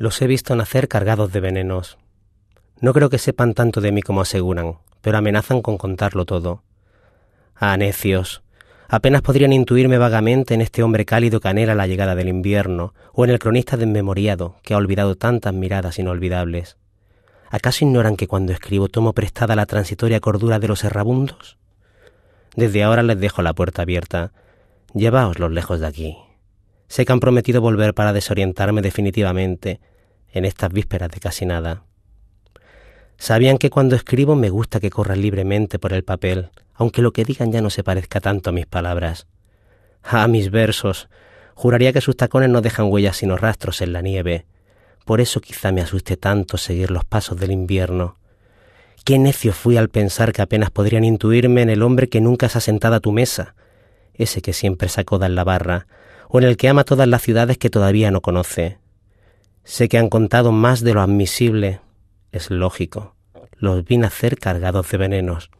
Los he visto nacer cargados de venenos. No creo que sepan tanto de mí como aseguran, pero amenazan con contarlo todo. Ah, necios. Apenas podrían intuirme vagamente en este hombre cálido que anhela la llegada del invierno, o en el cronista desmemoriado que ha olvidado tantas miradas inolvidables. ¿Acaso ignoran que cuando escribo tomo prestada la transitoria cordura de los errabundos? Desde ahora les dejo la puerta abierta. Llevaoslos lejos de aquí. Sé que han prometido volver para desorientarme definitivamente, en estas vísperas de casi nada. Sabían que cuando escribo me gusta que corra libremente por el papel, aunque lo que digan ya no se parezca tanto a mis palabras. Ah, mis versos. Juraría que sus tacones no dejan huellas sino rastros en la nieve. Por eso quizá me asuste tanto seguir los pasos del invierno. Qué necio fui al pensar que apenas podrían intuirme en el hombre que nunca se ha sentado a tu mesa, ese que siempre sacó en la barra, o en el que ama todas las ciudades que todavía no conoce, Sé que han contado más de lo admisible. Es lógico. Los vi nacer cargados de venenos.